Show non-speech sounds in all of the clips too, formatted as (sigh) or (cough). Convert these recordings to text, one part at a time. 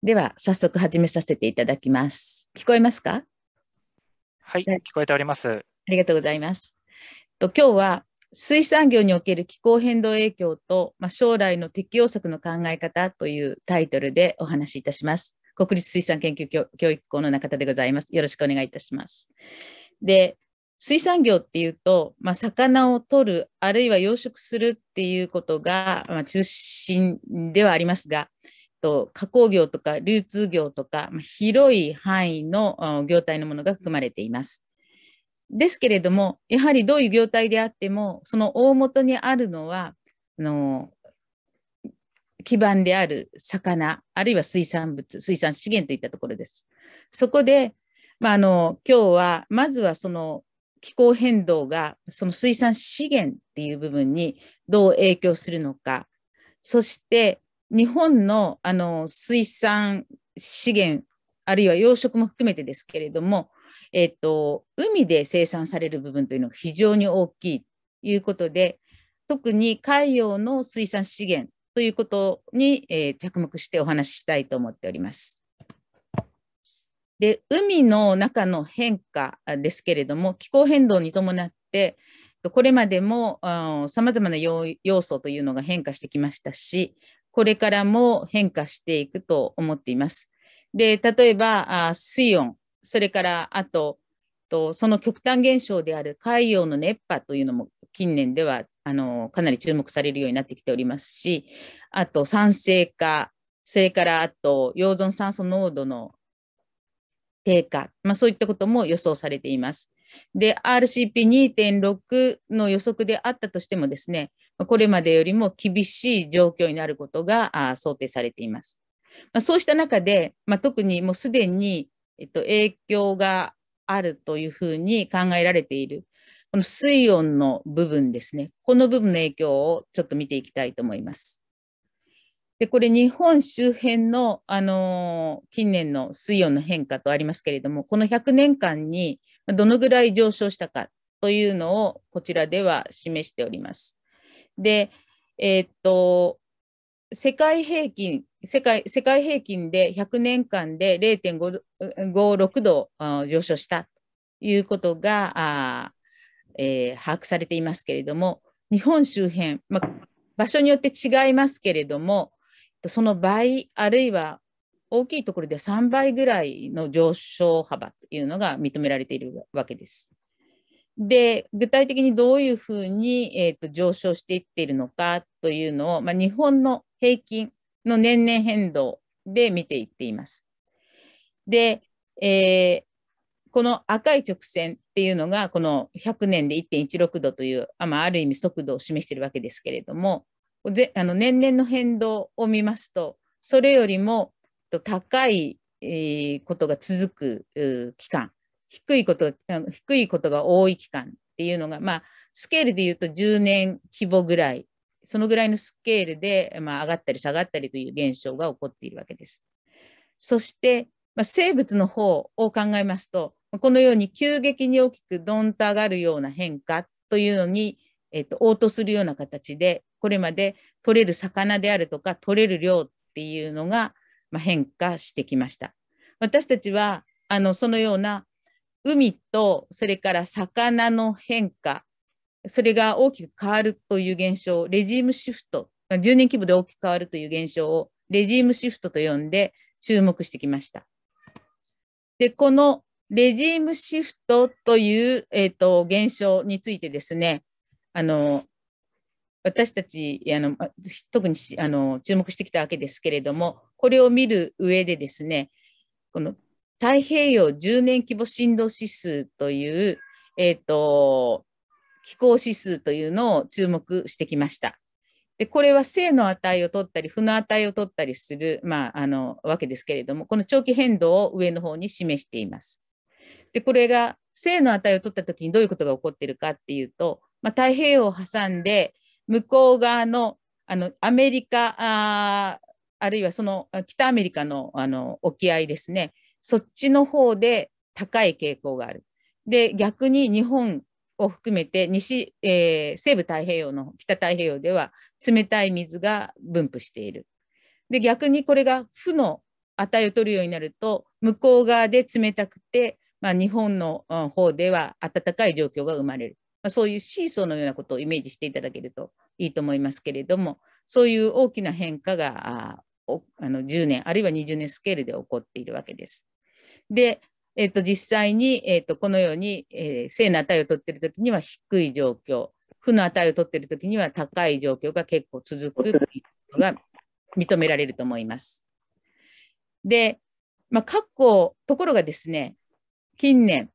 では、早速始めさせていただきます。聞こえますかはい、聞こえております。ありがとうございます。と今日は、水産業における気候変動影響と、まあ、将来の適応策の考え方というタイトルでお話しいたします。国立水産研究教育校の中田でございます。よろしくお願いいたします。で、水産業っていうと、まあ、魚を取る、あるいは養殖するっていうことが、まあ、中心ではありますが、と加工業とか流通業とか、広い範囲の業態のものが含まれています。ですけれども、やはりどういう業態であっても、その大元にあるのは、あの基盤である魚、あるいは水産物、水産資源といったところです。そこで、まあ、あの今日はまずはその気候変動がその水産資源っていう部分にどう影響するのか、そして日本のあの水産資源、あるいは養殖も含めてですけれども、えと、海で生産される部分というのが非常に大きいということで、特に海洋の水産資源ということに、えー、着目してお話ししたいと思っております。で海の中の変化ですけれども気候変動に伴ってこれまでもさまざまな要素というのが変化してきましたしこれからも変化していくと思っています。で、例えば、あ水温、それからあと、とその極端現象である海洋の熱波というのも近年ではあのかなり注目されるようになってきておりますし、あと酸性化、それからあと溶存酸素濃度の低下、まあ、そういったことも予想されています。で、RCP2.6 の予測であったとしてもですね、これまでよりも厳しい状況になることが想定されています。まあ、そうした中で、まあ、特にもうすでに、えっと、影響があるというふうに考えられている、この水温の部分ですね。この部分の影響をちょっと見ていきたいと思います。で、これ日本周辺の、あのー、近年の水温の変化とありますけれども、この100年間にどのぐらい上昇したかというのをこちらでは示しております。で、えー、っと、世界平均、世界世界平均で100年間で0.56度上昇したということが、あえー、把握されていますけれども、日本周辺、まあ、場所によって違いますけれども、その倍、あるいは大きいところで3倍ぐらいの上昇幅というのが認められているわけです。で、具体的にどういうふうに、えーと、上昇していっているのかというのを、まあ、日本の平均の年々変動で見ていっています。で、えー、この赤い直線っていうのが、この100年で1.16度という、あまあ、ある意味速度を示しているわけですけれども、ぜあの年々の変動を見ますと、それよりも高いことが続く期間低いこと低いことが多い期間っていうのが、まあ、スケールで言うと10年規模ぐらい、そのぐらいのスケールで、まあ、上がったり下がったりという現象が起こっているわけです。そして、まあ、生物の方を考えますと、このように急激に大きくドンと上がるような変化というのに、えっと、応答するような形で、これまで取れる魚であるとか、取れる量っていうのが、まあ、変化してきました。私たちは、あの、そのような海とそれから魚の変化それが大きく変わるという現象レジームシフト10年規模で大きく変わるという現象をレジームシフトと呼んで注目してきました。でこのレジームシフトという、えーと、現象についてですねあの私たちあの特にあの注目してきたわけですけれどもこれを見る上でですねこの太平洋10年規模振動指数という、えっ、ー、と、気候指数というのを注目してきました。で、これは正の値を取ったり、負の値を取ったりする、まあ、あの、わけですけれども、この長期変動を上の方に示しています。で、これが正の値を取った時にどういうことが起こっているかっていうと、まあ、太平洋を挟んで、向こう側の、あの、アメリカ、ああるいはその北アメリカのあの沖合ですね、そっちの方で高い傾向がある。で、逆に日本を含めて西、えー、西部太平洋の北太平洋では冷たい水が分布している。で、逆にこれが負の値を取るようになると、向こう側で冷たくて、まあ、日本の方では暖かい状況が生まれる。まあ、そういうシーソーのようなことをイメージしていただけるといいと思いますけれども、そういう大きな変化があの10年あるいは20年スケールで起こっているわけです。で、えー、と実際に、えー、とこのように、えー、正の値を取っている時には低い状況負の値を取っている時には高い状況が結構続くというのが認められると思います。で、まあ、過去ところがですね近年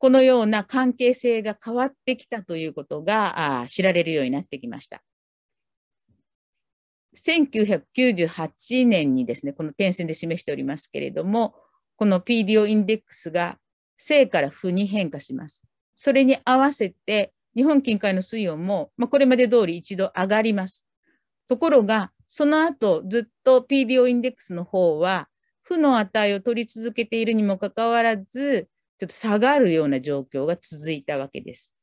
このような関係性が変わってきたということが知られるようになってきました。1998年にですね、この点線で示しておりますけれども、この PDO インデックスが正から負に変化します。それに合わせて、日本近海の水温も、まあ、これまで通り一度上がります。ところが、その後ずっと PDO インデックスの方は、負の値を取り続けているにもかかわらず、ちょっと下がるような状況が続いたわけです。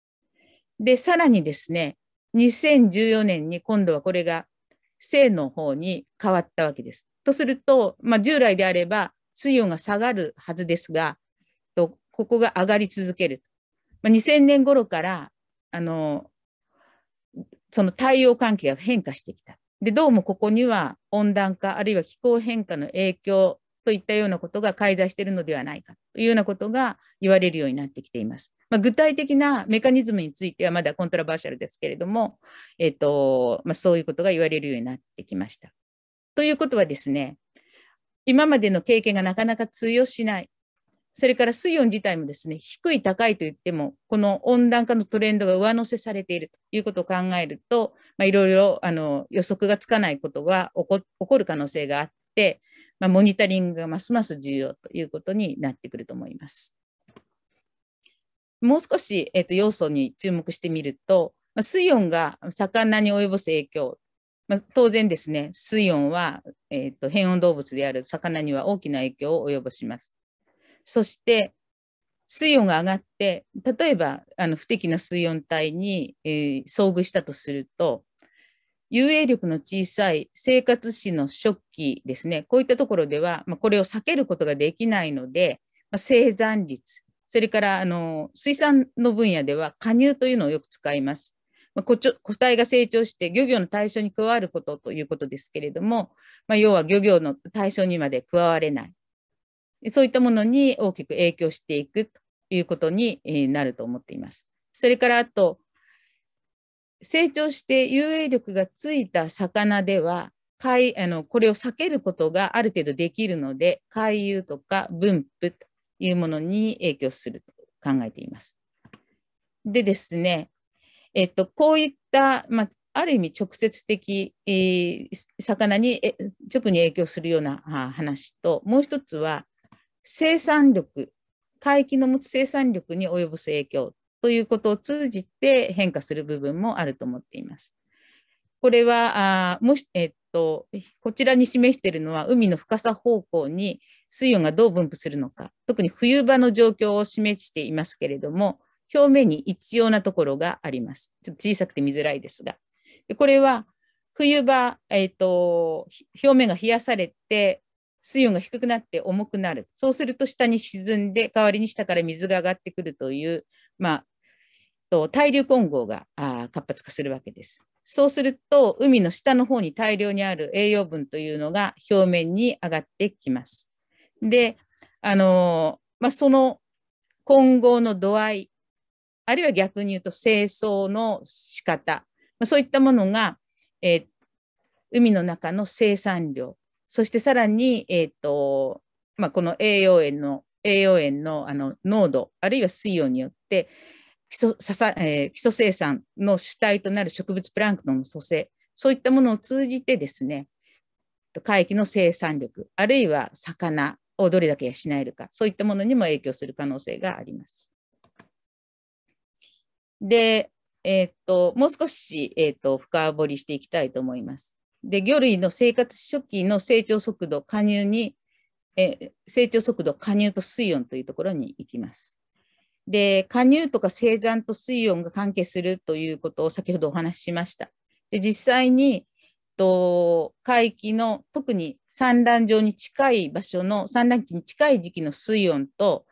で、さらにですね、2014年に今度はこれが性の方に変わったわけです。とすると、まあ、従来であれば水温が下がるはずですが、とここが上がり続ける。まあ、2000年頃から、あの、その太陽関係が変化してきた。で、どうもここには温暖化、あるいは気候変化の影響といったようなことが介在しているのではないか。いうようなことが言われるようになってきています。まあ、具体的なメカニズムについてはまだコントラバーシャルですけれども、えーとまあ、そういうことが言われるようになってきました。ということはですね、今までの経験がなかなか通用しない、それから水温自体もですね、低い、高いといっても、この温暖化のトレンドが上乗せされているということを考えると、まあ、いろいろあの予測がつかないことが起こる可能性があって、まあ、モニタリングがますます重要ということになってくると思います。もう少し、えーと、要素に注目してみると、まあ、水温が魚に及ぼす影響、まあ、当然ですね、水温は、えーと、と変温動物である魚には大きな影響を及ぼします。そして、水温が上がって、例えばあの不適な水温帯に、えー、遭遇したとすると、遊泳力の小さい生活史の初期ですね、こういったところでは、まあ、これを避けることができないので、まあ、生産率、それからあの水産の分野では加入というのをよく使います。まあ、個体が成長して漁業の対象に加わることということですけれども、まあ、要は漁業の対象にまで加われない。そういったものに大きく影響していくということになると思っています。それからあと、成長して遊泳力がついた魚では海あのこれを避けることがある程度できるので回遊とか分布というものに影響すると考えています。でですね、えっと、こういった、まあ、ある意味直接的、えー、魚に直に影響するような話ともう一つは生産力海域の持つ生産力に及ぼす影響ということを通じて変化する部分もあると思っています。これはあもし、えっと、こちらに示しているのは海の深さ方向に水温がどう分布するのか特に冬場の状況を示していますけれども表面に一様なところがあります。ちょっと小さくて見づらいですが。でこれは冬場、えっと、表面が冷やされて水温が低くなって重くなる。そうすると下に沈んで、代わりに下から水が上がってくるという、まあ、と対流混合があ活発化するわけです。そうすると海の下の方に大量にある栄養分というのが表面に上がってきます。で、あのまあ、その混合の度合い、あるいは逆に言うと清掃の仕方、まあ、そういったものが、えー、海の中の生産量、そしてさらに、えーとまあ、この栄養塩の栄養塩のあの濃度、あるいは水温によって、基礎えー、基礎生産の主体となる植物プランクトンの蘇生、そういったものを通じてですね、海域の生産力、あるいは魚をどれだけ養えるか、そういったものにも影響する可能性があります。で、えー、っと、もう少し、えー、っと深掘りしていきたいと思います。で、魚類の生活初期の成長速度加入に、えー、成長速度加入と水温というところに行きます。で、加入とか生産と水温が関係するということを先ほどお話ししました。で、実際に、と海域の特に産卵場に近い場所の産卵期に近い時期の水温と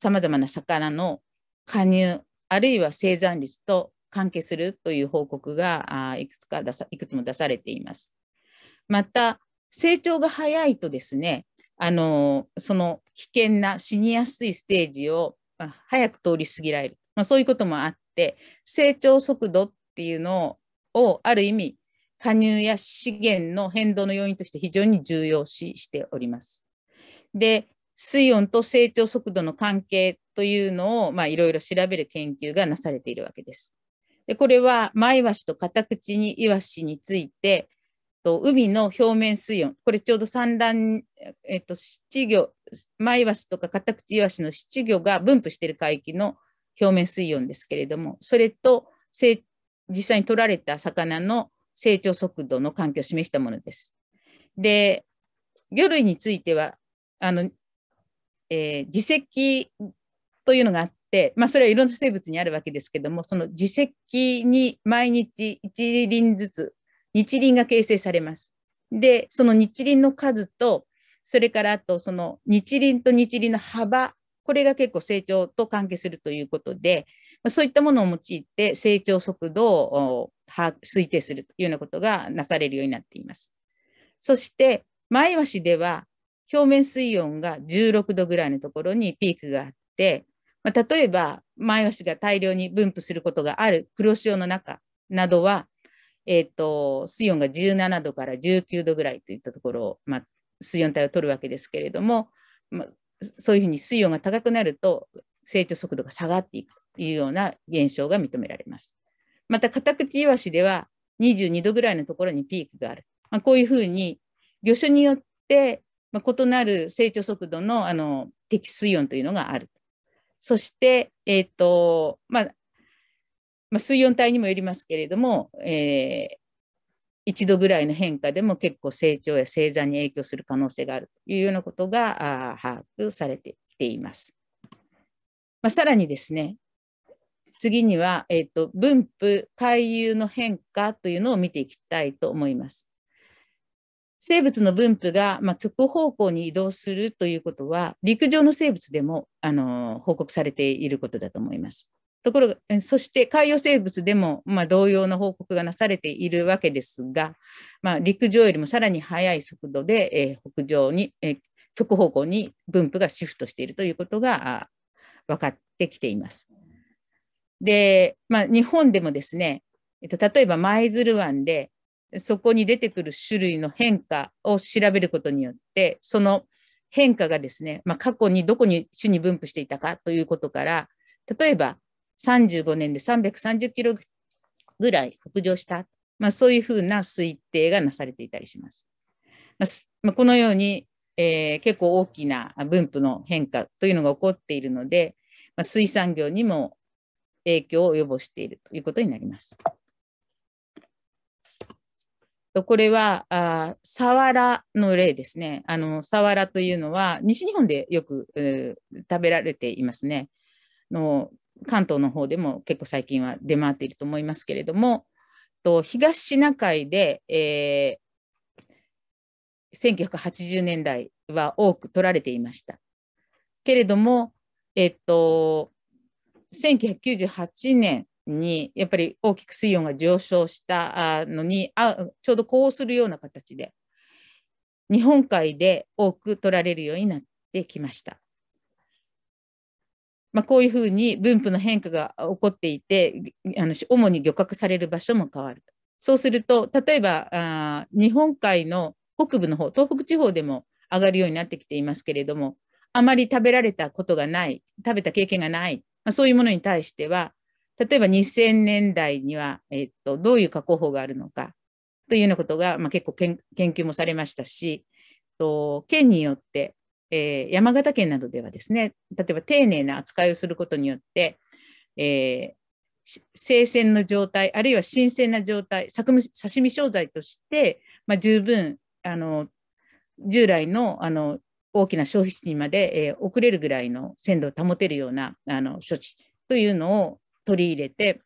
さまざまな魚の加入あるいは生産率と関係するという報告がいくつかいくつも出されています。また成長が早いとですねあのその危険な死にやすいステージを早く通り過ぎられる、まあ、そういうこともあって成長速度っていうのをある意味加入や資源の変動の要因として非常に重要視しております。で水温と成長速度の関係というのをいろいろ調べる研究がなされているわけです。でこれはマイワシとカタクチニイワシについてと海の表面水温、これちょうど産卵、えっと、七魚、マイワシとかカタクチイワシの七魚が分布している海域の表面水温ですけれども、それと実際に取られた魚の成長速度の関係を示したものです。で、魚類については、あの、えー、自石というのがあって、まあ、それはいろんな生物にあるわけですけども、その自石に毎日1輪ずつ日輪が形成されます。で、その日輪の数と、それからあとその日輪と日輪の幅、これが結構成長と関係するということで、そういったものを用いて成長速度を推定するというようなことがなされるようになっています。そして、前橋では表面水温が16度ぐらいのところにピークがあって、ま例えば前橋が大量に分布することがある黒潮の中などはえー、と、水温が17度から19度ぐらいといったところを、まあ、水温帯を取るわけですけれども、まあ、そういうふうに水温が高くなると成長速度が下がっていくというような現象が認められます。また、カタクチイワシでは22度ぐらいのところにピークがある。まあ、こういうふうに魚種によって、まあ、異なる成長速度のあの適水温というのがある。そして、えーとまあ、まあ、水温帯にもよりますけれども、えー、1度ぐらいの変化でも結構成長や生産に影響する可能性があるというようなことが把握されてきています。まあ、さらにですね、次には、えーと、分布海流の変化というのを見ていきたいと思います。生物の分布が、まあ、極方向に移動するということは陸上の生物でも、あの報告されていることだと思います。ところが、そして海洋生物でも、まあ、同様の報告がなされているわけですが、まあ、陸上よりもさらに速い速度で、えー、北上に、えー、極方向に分布がシフトしているということが分かってきています。で、まあ、日本でもですね、えっと、例えば舞鶴湾でそこに出てくる種類の変化を調べることによってその変化がですね、まあ、過去にどこに種に分布していたかということから例えば35年で330キロぐらい北上した、まあ、そういうふうな推定がなされていたりします。まあ、このように、えー、結構大きな分布の変化というのが起こっているので、まあ、水産業にも影響を及ぼしているということになります。これはあサワラの例ですね。あのサワラというのは西日本でよく食べられていますね。の関東の方でも結構最近は出回っていると思いますけれども、と東シナ海で、えー、1980年代は多く取られていました。けれども、えっと、1998年にやっぱり大きく水温が上昇したのにあちょうど呼応するような形で日本海で多く取られるようになってきました。まあ、こういうふうに分布の変化が起こっていてあの主に漁獲される場所も変わるそうすると例えばあ日本海の北部の方東北地方でも上がるようになってきていますけれどもあまり食べられたことがない食べた経験がない、まあ、そういうものに対しては例えば2000年代には、えっと、どういう加工法があるのかというようなことが、まあ、結構研究もされましたしと県によってえー、山形県などではですね、例えば丁寧な扱いをすることによって、えー、生鮮の状態、あるいは新鮮な状態、刺身商材として、まあ、十分あの従来のあの大きな消費地にまで、えー、遅れるぐらいの鮮度を保てるようなあの処置というのを取り入れて、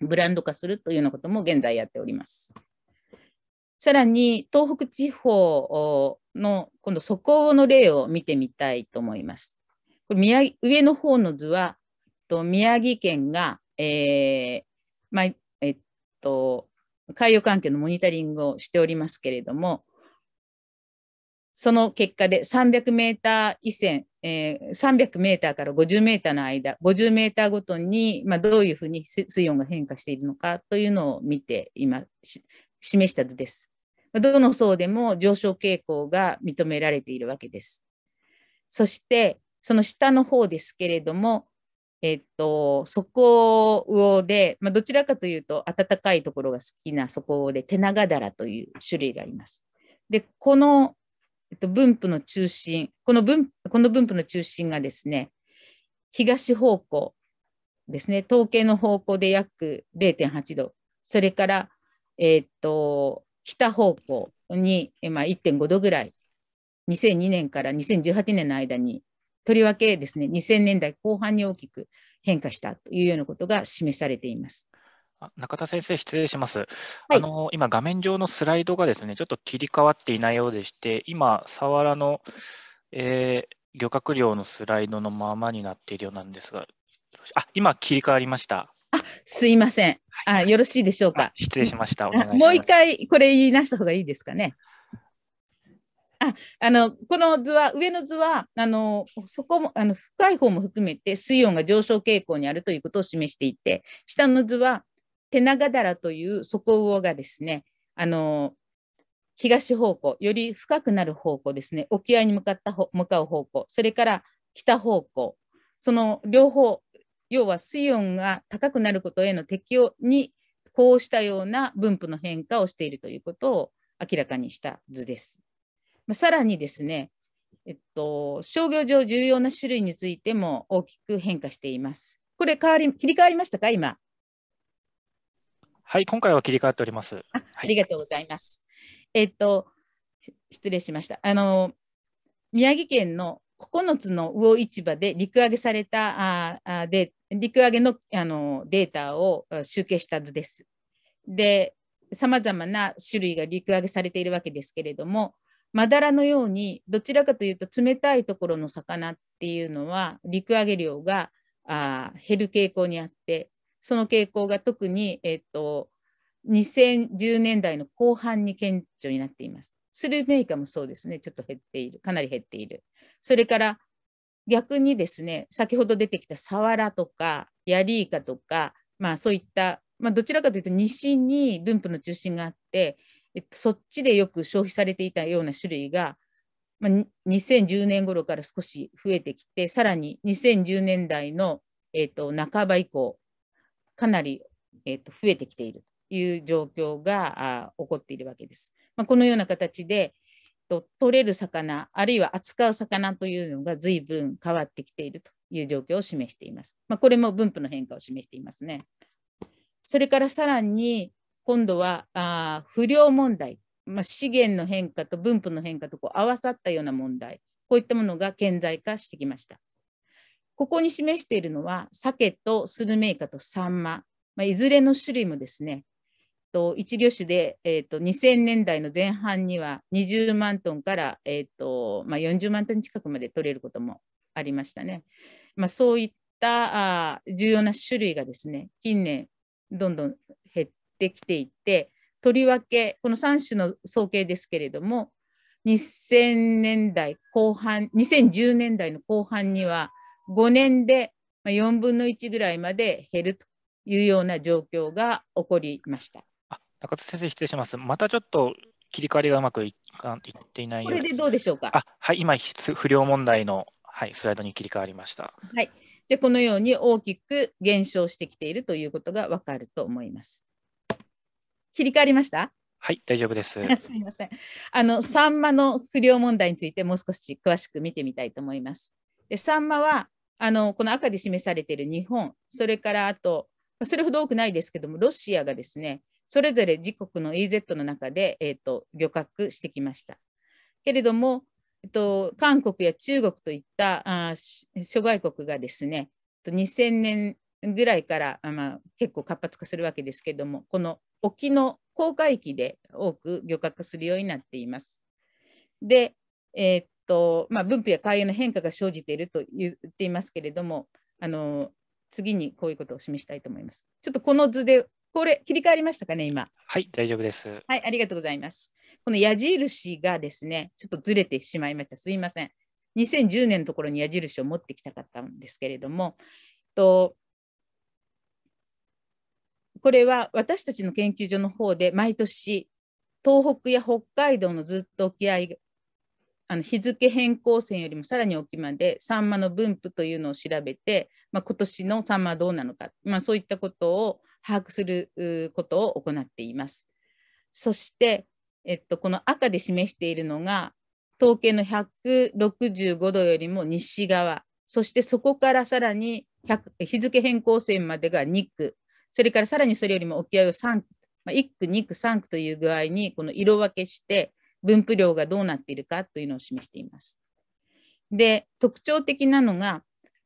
ブランド化するというようなことも現在やっております。さらに東北地方の今度素の例を見てみたいと思います。これ宮上の方の図はと宮城県が、えーまあえっと、海洋環境のモニタリングをしておりますけれども、その結果で300メーター以前、えー、300メーターから50メーターの間、50メーターごとに、まあ、どういうふうに水温が変化しているのかというのを見てす、示した図です。どの層でも上昇傾向が認められているわけです。そして、その下の方ですけれども、えっと、底魚で、まあ、どちらかというと暖かいところが好きな底魚で、テナガダラという種類があります。で、この、えっと、分布の中心、この分この分布の中心がですね、東方向ですね、統計の方向で約0.8度、それから、えっと、北方向に、まあ、1.5度ぐらい、2002年から2018年の間に、とりわけですね、2000年代後半に大きく変化したというようなことが示されています。中田先生、失礼します、はい、あの今、画面上のスライドがですねちょっと切り替わっていないようでして、今、サワラの、えー、漁獲量のスライドのままになっているようなんですが、あ今、切り替わりました。あ、すいません。あ、よろしいでしょうか。失礼しました。しもう一回、これ言いなした方がいいですかね。あ、あの、この図は、上の図は、あの、そこも、あの、深い方も含めて、水温が上昇傾向にあるということを示していて、下の図は、手長だという底魚がですね、あの、東方向、より深くなる方向ですね、沖合に向かった向かう方向、それから北方向、その両方要は水温が高くなることへの適応にこうしたような分布の変化をしているということを明らかにした図です。まあ、さらにですね、えっと、商業上重要な種類についても大きく変化しています。これ変わり、切り替わりましたか、今。はい、今回は切り替わっております。あありがとうございます。はい、えっと、失礼しました。あの、宮城県の9つの魚市場で陸揚げされたあで陸揚げのあのデータを集計した図です。で、さまざまな種類が陸揚げされているわけですけれども、マダラのようにどちらかというと冷たいところの魚っていうのは陸揚げ量があ減る傾向にあってその傾向が特に、えっと、2010年代の後半に顕著になっています。スルメイカもそうですね、ちょっと減っている、かなり減っている。それから逆にですね、先ほど出てきたサワラとか、ヤリイカとか、まあそういった、まあ、どちらかというと西に分布の中心があって、えっと、そっちでよく消費されていたような種類が、まあ、2010年頃から少し増えてきて、さらに2010年代の、えっと、半ば以降、かなり、えっと、増えてきている。いう状況が起こっているわけです。まあ、このような形で、と取れる魚あるいは扱う魚というのが随分変わってきているという状況を示しています。まあ、これも分布の変化を示していますね。それからさらに今度はあ不良問題、まあ、資源の変化と分布の変化とこう合わさったような問題こういったものが顕在化してきました。ここに示しているのは鮭とスルメイカとサンマ、まあ、いずれの種類もですねと一魚種で、えーと、2000年代の前半には20万トンから、えーとまあ、40万トン近くまで取れることもありましたね。まあ、そういったあ重要な種類がですね近年どんどん減ってきていてとりわけこの3種の総計ですけれども2000年代後半2010年代の後半には5年で4分の1ぐらいまで減るというような状況が起こりました。中田先生、失礼します。またちょっと切り替わりがうまくいかいっていないこれでどうでしょうか。あはい、今、不良問題の、はい、スライドに切り替わりました。はい、でこのように大きく減少してきているということがわかると思います。切り替わりましたはい、大丈夫です。(laughs) すみません。あの、サンマの不良問題についてもう少し詳しく見てみたいと思います。で、サンマは、あの、この赤で示されている日本、それからあと、それほど多くないですけども、ロシアがですね、それぞれ自国の EZ の中で、えーと、漁獲してきました。けれども、えーと、韓国や中国といったあ諸外国がですね、2000年ぐらいから、まあ、結構活発化するわけですけども、この沖の航海域で多く漁獲するようになっています。で、えー、っとまあ、分布や海洋の変化が生じていると言っていますけれども、あの次にこういうことを示したいと思います。ちょっとこの図でこれ、切り替わりましたかね、今。はい、大丈夫です。はい、ありがとうございます。この矢印がですね、ちょっとずれてしまいました。すいません。2010年のところに矢印を持ってきたかったんですけれども、とこれは私たちの研究所の方で毎年、東北や北海道のずっと沖合あの日付変更線よりもさらに沖までサンマの分布というのを調べて、まあ、今年のサンマはどうなのか、まあ、そういったことを把握することを行っています。そして、えっと、この赤で示しているのが、統計の165度よりも西側、そしてそこからさらに日付変更線までが2区、それからさらにそれよりも沖合を3区、まあ、1区、2区、3区という具合に、この色分けして、分布量がどうなっているかというのを示しています。で、特徴的なのが、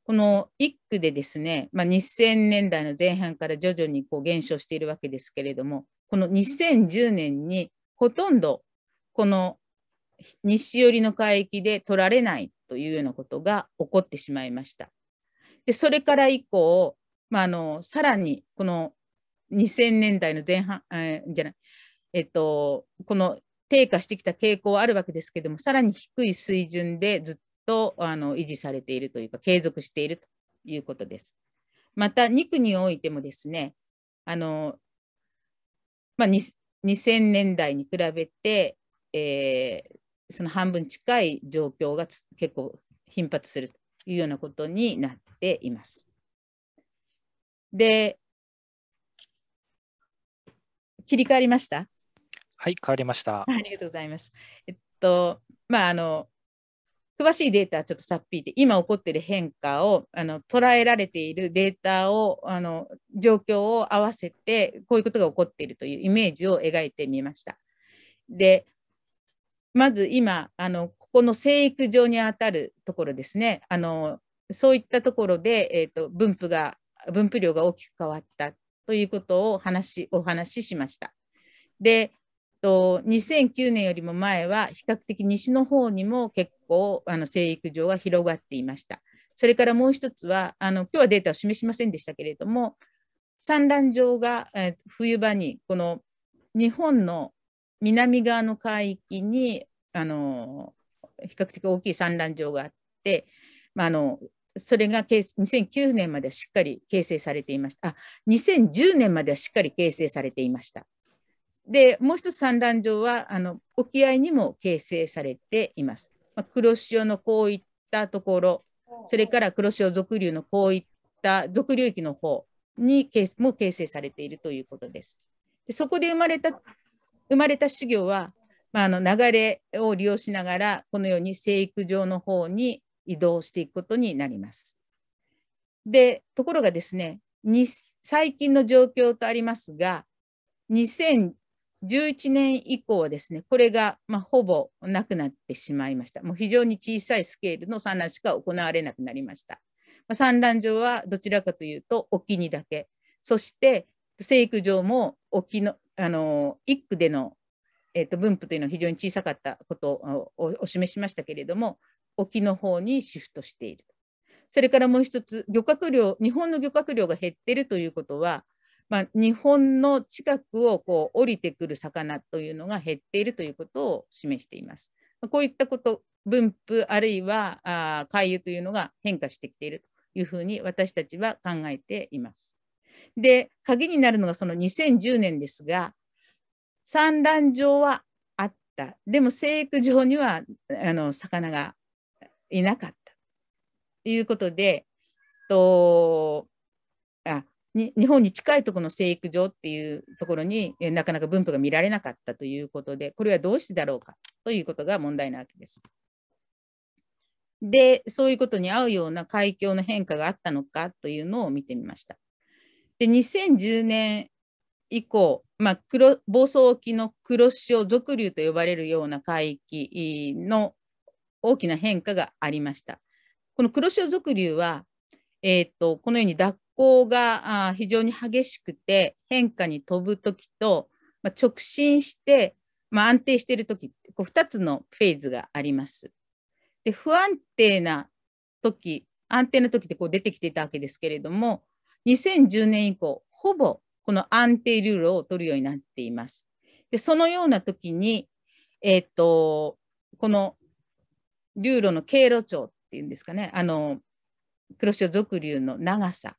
この1区でですね、まあ、2000年代の前半から徐々にこう減少しているわけですけれども、この2010年にほとんどこの西寄りの海域で取られないというようなことが起こってしまいました。でそれから以降、まあ、あのさらにこの2000年代の前半、えー、じゃない、えっと、この低下してきた傾向はあるわけですけども、さらに低い水準でずっとあの維持されているというか、継続しているということです。また、2区においてもですね、あのまあ、2000年代に比べて、えー、その半分近い状況が結構頻発するというようなことになっています。で、切り替わりましたはい、変わりました。ありがとうございます。えっと、まあ、あの、詳しいデータはちょっとさっぴいて、今起こっている変化をあの捉えられているデータをあの状況を合わせて、こういうことが起こっているというイメージを描いてみました。でまず今あの、ここの生育場にあたるところですね、あのそういったところで、えーと、分布が分布量が大きく変わったということを話お話ししました。でと2009年よりも前は比較的西の方にも結構あの生育場が広がっていました。それからもう一つは、あの今日はデータを示しませんでしたけれども、産卵場が、えー、冬場にこの日本の南側の海域にあの比較的大きい産卵場があって、まあ、あのそれが2009年まではしっかり形成されていましたあ2010年まではしっかり形成されていましたでもう一つ産卵場はあの沖合にも形成されていますまあ、黒潮のこういったところ、それから黒潮属流のこういった属流域の方にも形成されているということです。でそこで生まれた生まれた種魚は、まあ、あの流れを利用しながらこのように生育場の方に移動していくことになります。でところがですね最近の状況とありますが2 0 0 11年以降はですね、これが、まあ、ほぼなくなってしまいました。もう非常に小さいスケールの産卵しか行われなくなりました。まあ、産卵場はどちらかというと沖にだけ、そして生育場も沖の、あの一区での、えと分布というのは非常に小さかったことをお示しましたけれども、沖の方にシフトしている。それからもう一つ、漁獲量、日本の漁獲量が減っているということは、まあ、日本の近くをこう降りてくる魚というのが減っているということを示しています。こういったこと、分布あるいはあ海遊というのが変化してきているというふうに私たちは考えています。で、鍵になるのがその2010年ですが、産卵場はあった。でも生育場にはあの魚がいなかった。ということで、とあに日本に近いところの生育場っていうところになかなか分布が見られなかったということで、これはどうしてだろうかということが問題なわけです。で、そういうことに合うような海峡の変化があったのかというのを見てみました。で、2010年以降、まあ、黒房総沖の黒潮俗流と呼ばれるような海域の大きな変化がありました。この黒潮俗流は、えーとこのように蛇行が非常に激しくて変化に飛ぶ時と、まあ、直進して、まあ、安定している時こう2つのフェーズがあります。で不安定な時安定な時ってこう出てきていたわけですけれども2010年以降ほぼこの安定ルールを取るようになっています。でそのような時に、えーと、とこの流路の経路長っていうんですかねあの黒潮属流の長さ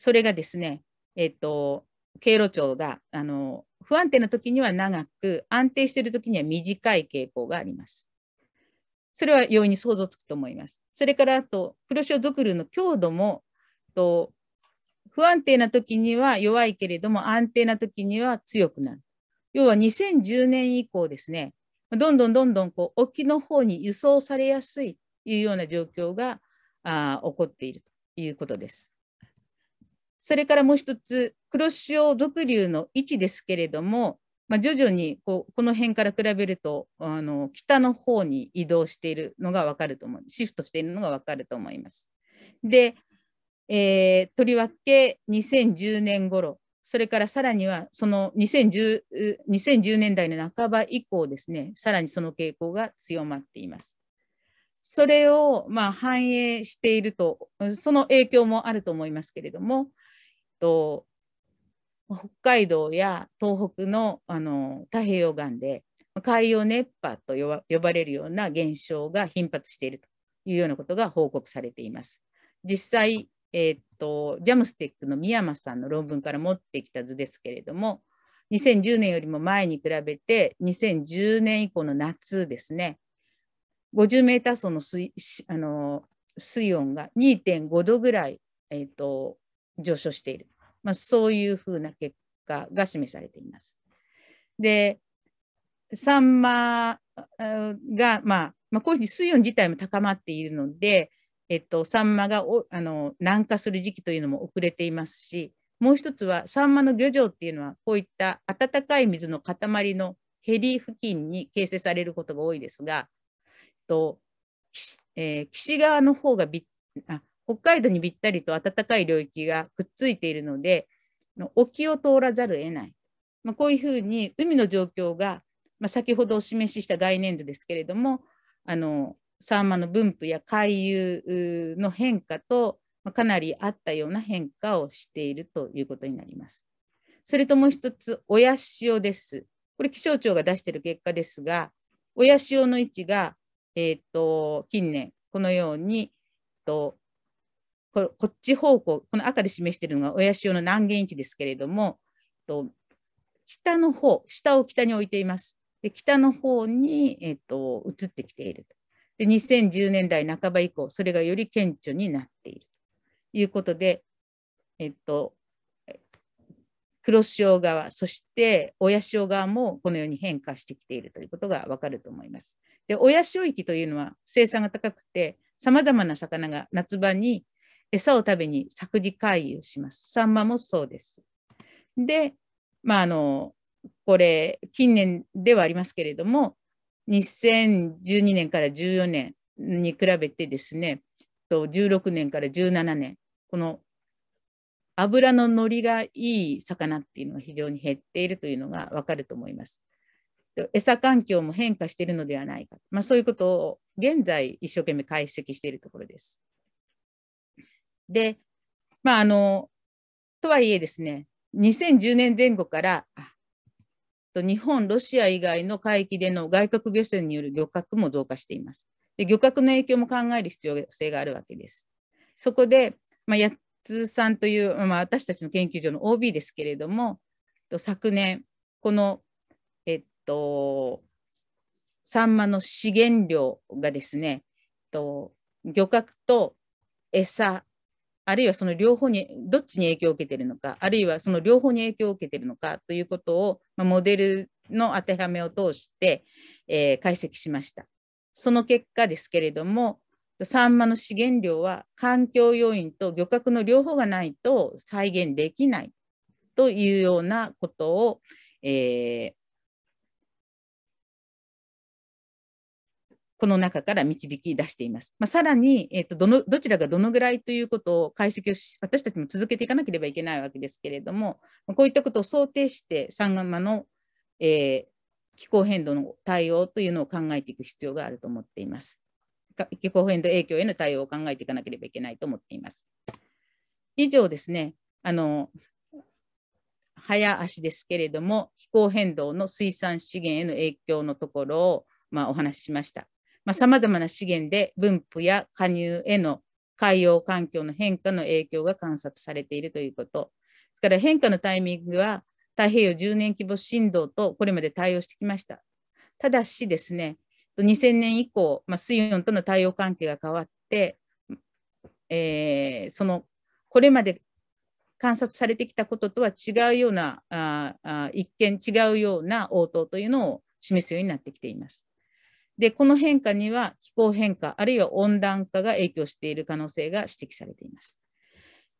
それがですね、えっと、経路長があの不安定な時には長く、安定している時には短い傾向があります。それは容易に想像つくと思います。それからあと、黒潮属流の強度も、と不安定な時には弱いけれども、安定な時には強くなる。要は2010年以降ですね、どんどんどんどんこう沖の方に輸送されやすいというような状況があ起こっているということです。それからもう一つ、黒潮属流の位置ですけれども、まあ、徐々にこうこの辺から比べるとあの北の方に移動しているのが分かると思うシフトしているのが分かると思います。で、えー、とりわけ2010年頃それからさらにはその 2010, 2010年代の半ば以降ですねさらにその傾向が強まっています。それをまあ反映しているとその影響もあると思いますけれどもと北海道や東北のあの太平洋岸で海洋熱波と呼ばれるような現象が頻発しているというようなことが報告されています。実際、えー、っとジャムステックの宮間さんの論文から持ってきた図ですけれども2010年よりも前に比べて2010年以降の夏ですね50メーター層の水あの水温が2.5度ぐらい、えーと、上昇している、まあ、そういうふうな結果が示されています。でサンマが、まあまあ、こういうふうに水温自体も高まっているので、えっと、サンマがあの南下する時期というのも遅れていますしもう一つはサンマの漁場っていうのはこういった暖かい水の塊のヘリ付近に形成されることが多いですが、えっとえー、岸側の方がびあ北海道にぴったりと暖かい領域がくっついているので、沖を通らざるを得ない。まあ、こういうふうに海の状況が、まあ、先ほどお示しした概念図ですけれども、あのサンマの分布や海流の変化と、まあ、かなりあったような変化をしているということになります。それともう一つ、親潮です。これ気象庁が出している結果ですが、親潮の位置が、えーと近年このように、えー、とこっち方向、この赤で示しているのが親潮の南限域ですけれども、と北の方、下を北に置いています。で北の方に、えと、移ってきているで。2010年代半ば以降、それがより顕著になっているということで、えっと、黒潮側、そして親潮側もこのように変化してきているということがわかると思います。で、親潮域というのは生産が高くて、さまざまな魚が夏場に餌を食べに作事回遊します。サンマもそうです。で、まあ、あの、これ、近年ではありますけれども、2012年から14年に比べてですね、16年から17年、この油ののりがいい魚っていうのは非常に減っているというのがわかると思います。餌環境も変化しているのではないか、まあ、そういうことを現在一生懸命解析しているところです。で、まあ、あの、とはいえですね、2010年前後から、日本、ロシア以外の海域での外国漁船による漁獲も増加しています。で漁獲の影響も考える必要性があるわけです。そこで、まあ、八津さんという、まあ、私たちの研究所の OB ですけれども、昨年、この、えっと、サンマの資源量がですね、と漁獲と餌あるいはその両方にどっちに影響を受けているのかあるいはその両方に影響を受けているのかということを、まあ、モデルの当てはめを通して、えー、解析しました。その結果ですけれどもサンマの資源量は環境要因と漁獲の両方がないと再現できないというようなことを、えー、この中から導き出しています。まあ、さらに、えーとどの、どちらがどのぐらいということを解析をし、私たちも続けていかなければいけないわけですけれども、こういったことを想定して、サンガマの、えー、気候変動の対応というのを考えていく必要があると思っています。気候変動影響への対応を考えていかなければいけないと思っています。以上ですね、あの早足ですけれども、気候変動の水産資源への影響のところを、まあ、お話ししました。さまざ、まな資源で分布や加入への海洋環境の変化の影響が観察されているということ。ですから変化のタイミングは太平洋10年規模振動とこれまで対応してきました。ただしですね、2000年以降、まあ、水温との対応関係が変わって、えー、そのこれまで観察されてきたこととは違うようなああ一見違うような応答というのを示すようになってきています。で、この変化には気候変化、あるいは温暖化が影響している可能性が指摘されています。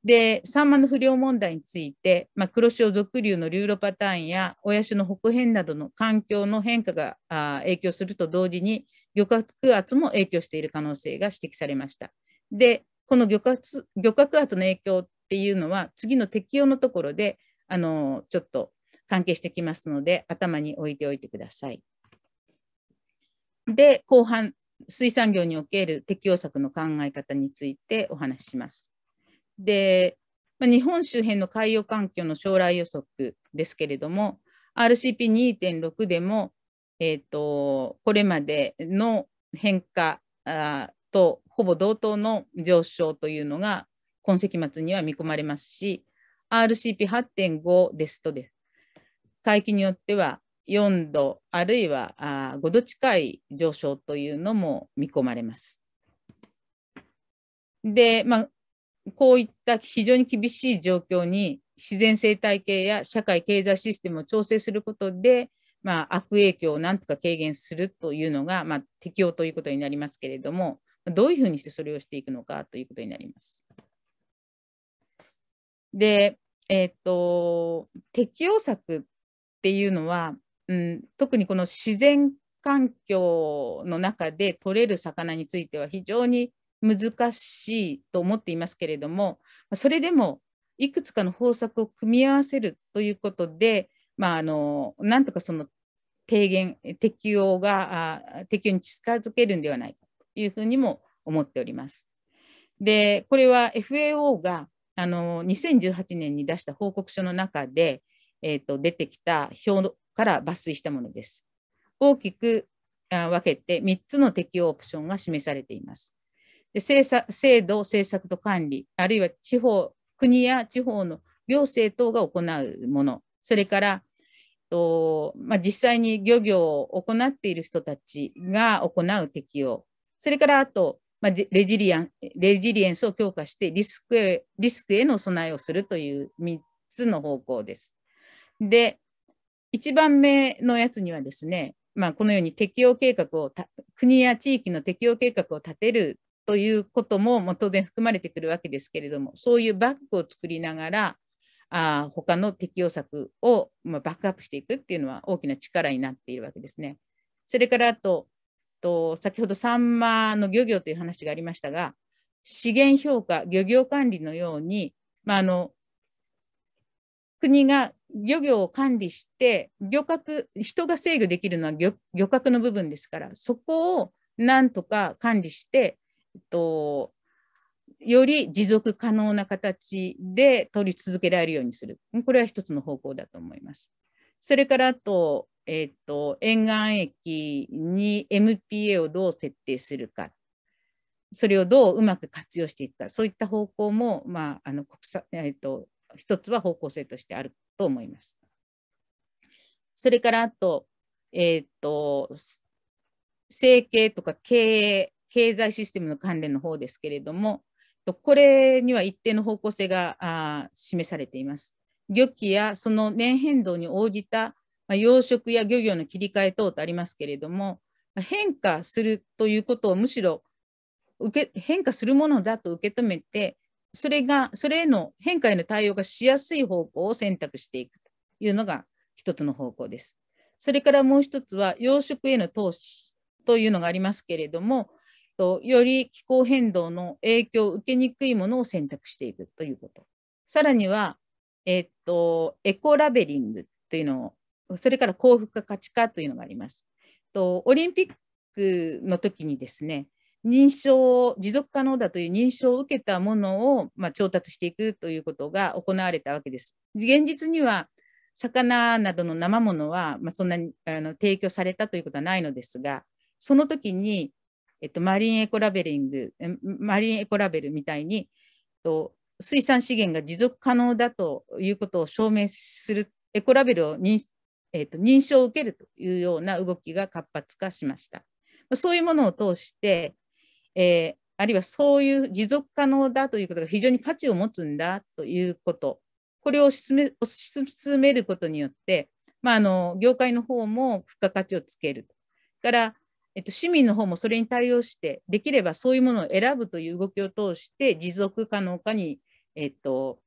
で、サンマの不良問題について、まあ、黒潮属流の流路パターンや親種の北辺などの環境の変化があ影響すると同時に、漁獲圧も影響している可能性が指摘されました。で、この漁獲漁獲圧の影響っていうのは、次の適用のところで、あのちょっと関係してきますので、頭に置いておいてください。で、後半、水産業における適応策の考え方についてお話しします。で、まあ、日本周辺の海洋環境の将来予測ですけれども、RCP2.6 でも、えーと、これまでの変化あとほぼ同等の上昇というのが今世紀末には見込まれますし RCP8.5 ですとで海域によっては4度あるいは5度近い上昇というのも見込まれます。で、まあ、こういった非常に厳しい状況に自然生態系や社会経済システムを調整することで、まあ、悪影響をなんとか軽減するというのが、まあ、適用ということになりますけれどもどういうふうにしてそれをしていくのかということになります。で、えーと、と適用策っていうのはん、特にこの自然環境の中で取れる魚については非常に難しいと思っていますけれどもそれでもいくつかの方策を組み合わせるということで、まあ、あのなんとかその提言適用が適用に近づけるんではないかというふうにも思っております。でこれは FAO があの2018年に出した報告書の中で、えーと出てきた表から抜粋したものです。大きく分けて3つの適用オプションが示されています。で制度、政策と管理、あるいは地方、国や地方の行政等が行うもの、それからと、まあ、実際に漁業を行っている人たちが行う適用、それからあと、まあ、レジリアンレジリエンスを強化してリスクへリスクへの備えをするという3つの方向です。で、1番目のやつにはですね、まあ、このように適用計画を国や地域の適用計画を立てるということもも当然含まれてくるわけですけれどもそういうバッグを作りながらあ他の適用策を、まあ、バックアップしていくっていうのは大きな力になっているわけですね。それからあとと先ほどサンマの漁業という話がありましたが資源評価漁業管理のように、まあ、あの国が漁業を管理して漁獲人が制御できるのは漁漁獲の部分ですからそこをなんとか管理して、えっと、より持続可能な形で取り続けられるようにするこれは一つの方向だと思います。それからあと,、えっと沿岸駅に MPA をどう設定するかそれをどううまく活用していくかそういった方向も、まあ、あの国際えっと一つは方向性としてあると思います。それからあと、えっ、ー、と、整形とか経営、経済システムの関連の方ですけれども、これには一定の方向性が示されています。漁期やその年変動に応じた養殖や漁業の切り替え等とありますけれども、変化するということをむしろ受け変化するものだと受け止めて、それが、それへの変化への対応がしやすい方向を選択していくというのが一つの方向です。それからもう一つは、養殖への投資というのがありますけれども、より気候変動の影響を受けにくいものを選択していくということ。さらには、えっと、エコラベリングというのを、それから幸福か価値かというのがあります。とオリンピックの時にですね、認証を持続可能だという認証を受けたものを、まあ、調達していくということが行われたわけです。現実には魚などの生ものは、まあ、そんなにあの提供されたということはないのですが、その時に、えっと、マリンエコラベリング、マリンエコラベルみたいに、えっと、水産資源が持続可能だということを証明するエコラベルを認,、えっと認証を受けるというような動きが活発化しました。そういうものを通して、えー、あるいはそういう持続可能だということが非常に価値を持つんだということ、これを進め進めることによって、まあ、あの業界の方も付加価値をつける。から、えっと、市民の方もそれに対応して、できればそういうものを選ぶという動きを通して、持続可能化に、えっと、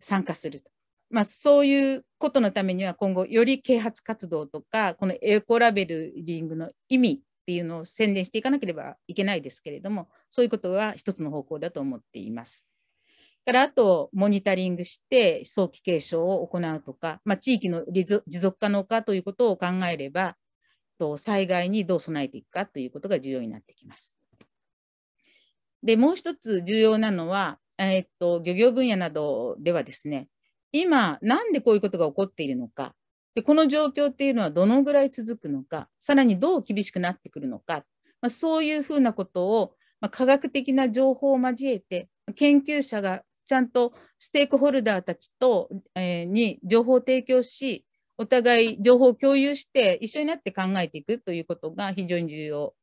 参加すると。まあ、そういうことのためには今後より啓発活動とかこのエコラベリングの意味っていうのを宣伝していかなければいけないですけれども、そういうことは一つの方向だと思っています。からあとモニタリングして早期継承を行うとか、まあ、地域の持続可能かということを考えればと災害にどう備えていくかということが重要になってきます。でもう一つ重要なのは、えー、っと漁業分野などではですね今なんでこういうことが起こっているのかでこの状況っていうのはどのぐらい続くのかさらにどう厳しくなってくるのか、まあ、そういうふうなことを、まあ、科学的な情報を交えて研究者がちゃんとステークホルダーたちと、えー、に情報を提供しお互い情報を共有して一緒になって考えていくということが非常に重要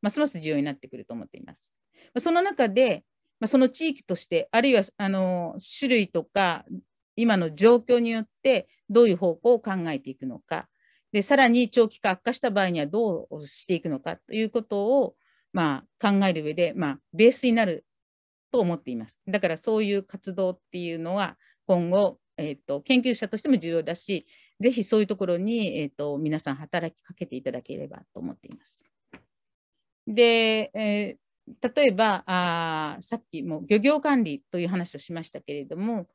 ますます重要になってくると思っています。その中でその地域としてあるいはあの種類とか今の状況によってどういう方向を考えていくのかでさらに長期化悪化した場合にはどうしていくのかということを、まあ、考える上で、まあ、ベースになると思っています。だからそういう活動っていうのは今後、えーと、研究者としても重要だしぜひそういうところに、えーと、と皆さん働きかけていただければと思っています。で、えー、例えばあさっきも漁業管理という話をしましたけれども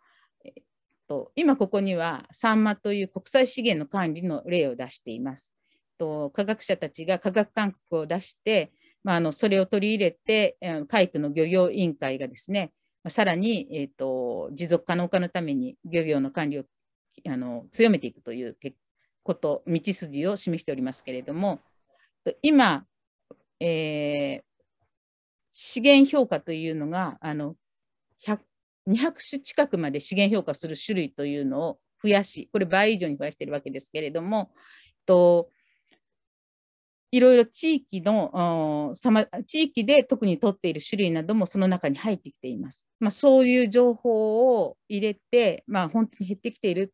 と今ここにはサンマという国際資源の管理の例を出しています。と科学者たちが科学勧告を出して、まあ、あのそれを取り入れて海区の漁業委員会がですねさらに、えーと、持続可能化のために漁業の管理をあの強めていくということ道筋を示しておりますけれども今、えー、資源評価というのがあの100 200種近くまで資源評価する種類というのを増やし、これ倍以上に増やしているわけですけれども、といろいろ地域の、地域で特に取っている種類などもその中に入ってきています。まあ、そういう情報を入れて、まあ、本当に減ってきている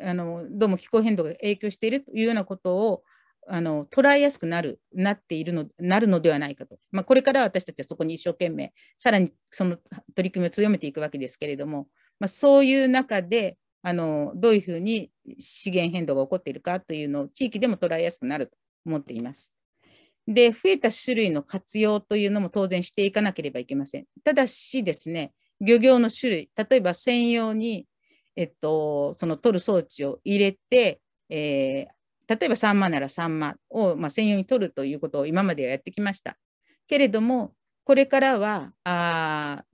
あの、どうも気候変動が影響しているというようなことをあの捉えやすくなるなっているのなるのではないかと、まあ、これから私たちはそこに一生懸命さらにその取り組みを強めていくわけですけれども、まあ、そういう中であのどういうふうに資源変動が起こっているかというのを地域でも捉えやすくなると思っています。で増えた種類の活用というのも当然していかなければいけません。ただしですね漁業の種類例えば専用に、えっと、その取る装置を入れてえー、例えばサンマならサンマを、まあ、専用に取るということを今まではやってきました。けれども、これからは、あ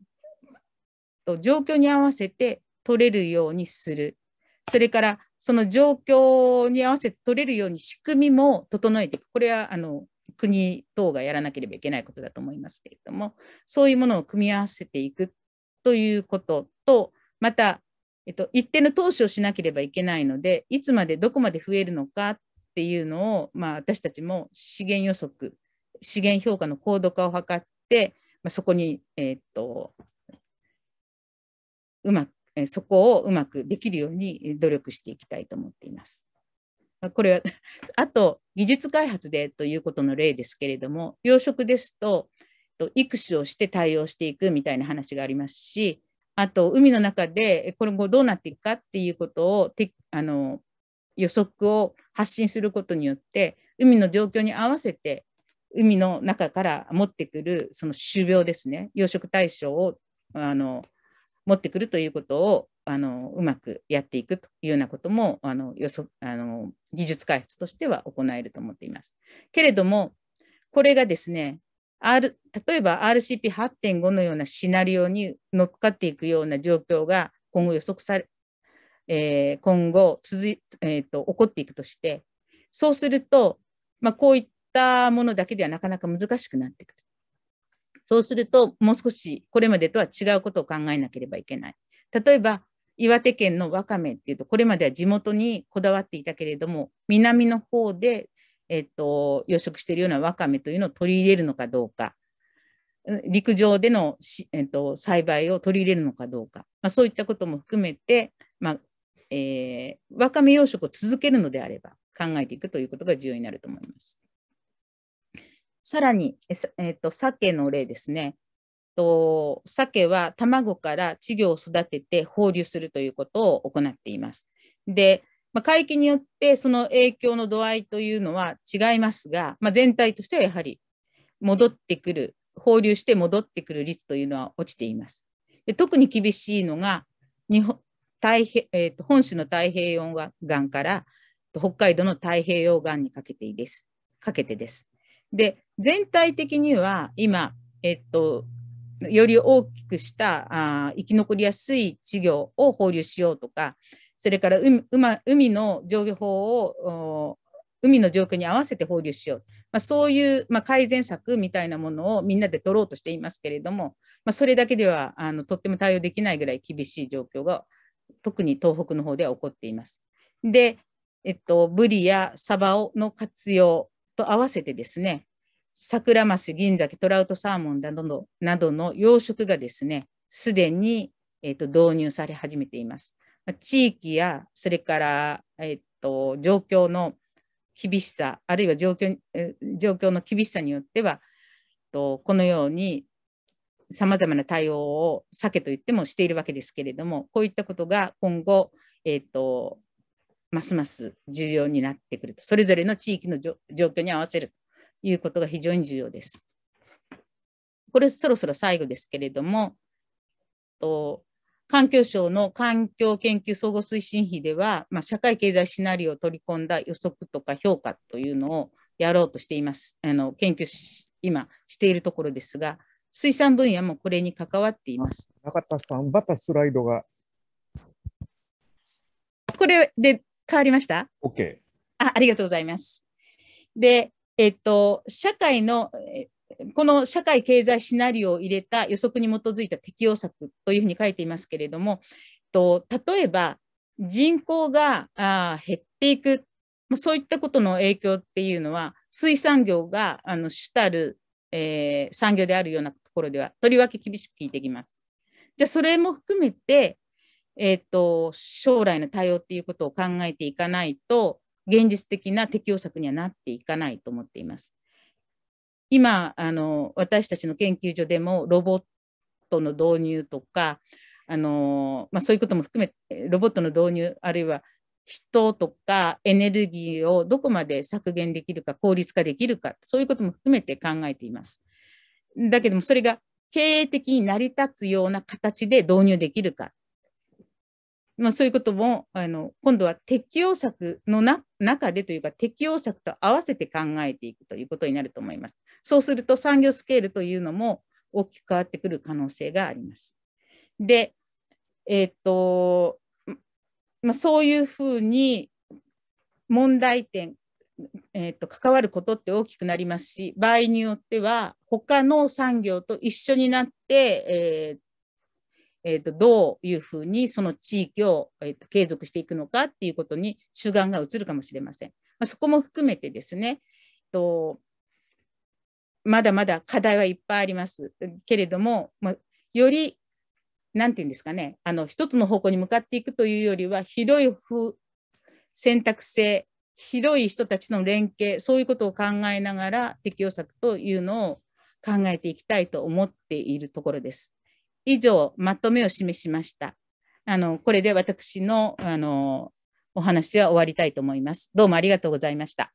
状況に合わせて取れるようにする。それから、その状況に合わせて取れるように仕組みも整えていく。これはあの国等がやらなければいけないことだと思いますけれども、そういうものを組み合わせていくということと、またえっと、一定の投資をしなければいけないので、いつまでどこまで増えるのかっていうのを、まあ、私たちも資源予測、資源評価の高度化を図って、まあ、そこに、えー、っとうまく、えそこをうまくできるように努力していきたいと思っています。これは (laughs) あと技術開発でということの例ですけれども養殖ですと育種をして対応していくみたいな話がありますしあと海の中でこれ後どうなっていくかっていうことをてあの予測を発信することによって海の状況に合わせて海の中から持ってくるその種苗ですね養殖対象をあの持ってくるということをあのうまくやっていくというようなこともあの予測あの技術開発としては行えると思っています。けれどもこれがですね R、例えば RCP8.5 のようなシナリオに乗っかっていくような状況が今後予測され、えー、今後続い、えーと、と起こっていくとして、そうすると、まあ、こういったものだけではなかなか難しくなってくる。そうすると、もう少しこれまでとは違うことを考えなければいけない。例えば、岩手県のわかめっていうと、これまでは地元にこだわっていたけれども、南の方でえっと、養殖しているようなわかめというのを取り入れるのかどうか、陸上での、えっと、栽培を取り入れるのかどうか、まあ、そういったことも含めて、まあえー、わかめ養殖を続けるのであれば考えていくということが重要になると思います。さらに、ええっと、鮭の例ですね。と鮭は卵から稚魚を育てて放流するということを行っています。で、まあ、海域によってその影響の度合いというのは違いますが、まあ、全体としてはやはり戻ってくる、放流して戻ってくる率というのは落ちています。で特に厳しいのが日本太平、えーと、と本州の太平洋岸から北海道の太平洋岸にかけてです。かけてです。で、全体的には今、えっと、より大きくしたあ生き残りやすい稚魚を放流しようとか、それから海,、海の情を海の状況に合わせて放流しよう、まあ、そういう、まあ、改善策みたいなものをみんなで取ろうとしていますけれども、まあ、それだけではあのとっても対応できないぐらい厳しい状況が特に東北の方では起こっています。で、えっと、ブリやサバの活用と合わせてですね、サクラマス、銀鮭、トラウトサーモンなどのなどの養殖がですね、すでに、えっと、導入され始めています。地域やそれから、えっと、状況の厳しさあるいは状況状況の厳しさによってはとこのようにさまざまな対応を避けと言ってもしているわけですけれどもこういったことが今後、えっと、ますます重要になってくるとそれぞれの地域の状況に合わせるということが非常に重要です。これそろそろ最後ですけれどもと環境省の環境研究総合推進費では、まあ、社会経済シナリオを取り込んだ予測とか評価というのをやろうとしています。あの研究し今しているところですが、水産分野もこれに関わっています。中田さん、またスライドが。これで変わりました ?OK。あありがとうございます。で、えっと、社会のこの社会経済シナリオを入れた予測に基づいた適用策というふうに書いていますけれども、と例えば人口があ減っていく、そういったことの影響っていうのは、水産業があの主たる、えー、産業であるようなところでは、とりわけ厳しく聞いてきます。じゃあ、それも含めて、えーと、と将来の対応っていうことを考えていかないと、現実的な適用策にはなっていかないと思っています。今あの私たちの研究所でもロボットの導入とかあの、まあ、そういうことも含めてロボットの導入あるいは人とかエネルギーをどこまで削減できるか効率化できるかそういうことも含めて考えています。だけどもそれが経営的に成り立つような形で導入できるかまあ、そういうこともあの今度は適用策の中でというか適用策と合わせて考えていくということになると思います。そうすると産業スケールというのも大きく変わってくる可能性があります。で、えー、っとまあ、そういうふうに問題点、えー、っと関わることって大きくなりますし場合によっては他の産業と一緒になって、えー、えーと、どういうふうにその地域を、えーと、継続していくのかっていうことに主眼が移るかもしれません。まあ、そこも含めてですね、とまだまだ課題はいっぱいありますけれども、まあ、より何て言うんですかねあの一つの方向に向かっていくというよりは広い選択性広い人たちの連携そういうことを考えながら適用策というのを考えていきたいと思っているところです。以上、まとめを示しました。あの、これで私の、あの、お話は終わりたいと思います。どうもありがとうございました。